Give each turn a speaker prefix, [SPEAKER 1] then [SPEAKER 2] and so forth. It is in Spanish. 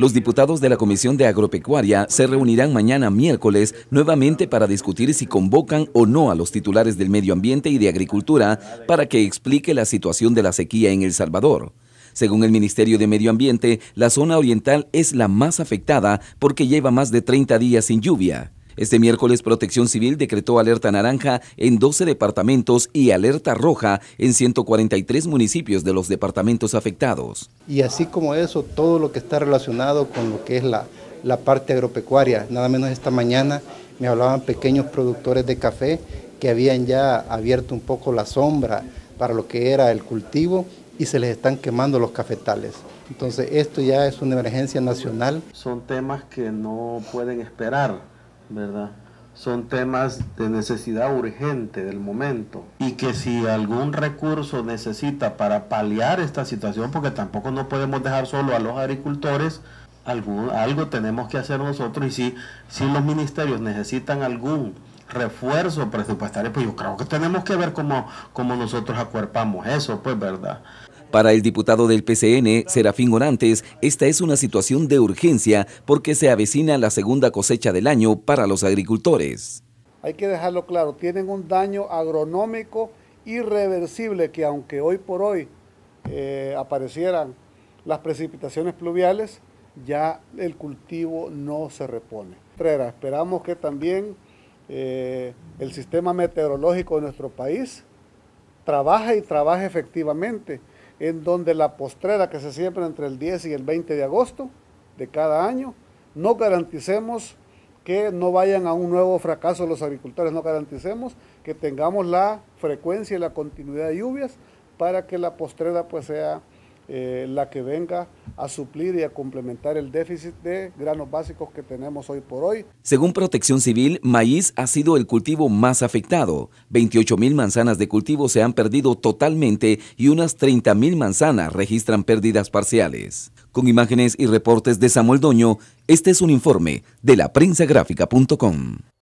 [SPEAKER 1] Los diputados de la Comisión de Agropecuaria se reunirán mañana miércoles nuevamente para discutir si convocan o no a los titulares del medio ambiente y de agricultura para que explique la situación de la sequía en El Salvador. Según el Ministerio de Medio Ambiente, la zona oriental es la más afectada porque lleva más de 30 días sin lluvia. Este miércoles Protección Civil decretó alerta naranja en 12 departamentos y alerta roja en 143 municipios de los departamentos afectados.
[SPEAKER 2] Y así como eso, todo lo que está relacionado con lo que es la, parte agropecuaria. Nada menos esta mañana me hablaban pequeños productores de café que habían ya abierto un poco la sombra para lo que era el cultivo y se les están quemando los cafetales. Entonces esto ya es una
[SPEAKER 3] emergencia nacional. Son temas que no pueden esperar ¿verdad? Son temas de necesidad urgente del momento y que si algún recurso necesita para paliar esta situación, porque tampoco no podemos dejar solo a los agricultores, algún, algo tenemos que hacer nosotros y si, si los ministerios necesitan algún refuerzo presupuestario, pues yo creo que tenemos que ver cómo, cómo nosotros acuerpamos eso, pues verdad.
[SPEAKER 1] Para el diputado del PCN, Serafín Orantes, esta es una situación de urgencia porque se avecina la segunda cosecha del año para los agricultores.
[SPEAKER 4] Hay que dejarlo claro, tienen un daño agronómico irreversible que aunque hoy por hoy eh, aparecieran las precipitaciones pluviales, ya el cultivo no se repone. Esperamos que también eh, el sistema meteorológico de nuestro país trabaje y trabaje efectivamente en donde la postrera que se siembra entre el 10 y el 20 de agosto de cada año, no garanticemos que no vayan a un nuevo fracaso los agricultores, no garanticemos que tengamos la frecuencia y la continuidad de lluvias para que la postrera pues sea eh, la que venga a suplir y a complementar el déficit de granos básicos que tenemos hoy por hoy.
[SPEAKER 1] Según Protección Civil, maíz ha sido el cultivo más afectado. 28 mil manzanas de cultivo se han perdido totalmente y unas 30 mil manzanas registran pérdidas parciales. Con imágenes y reportes de Samuel Doño, este es un informe de la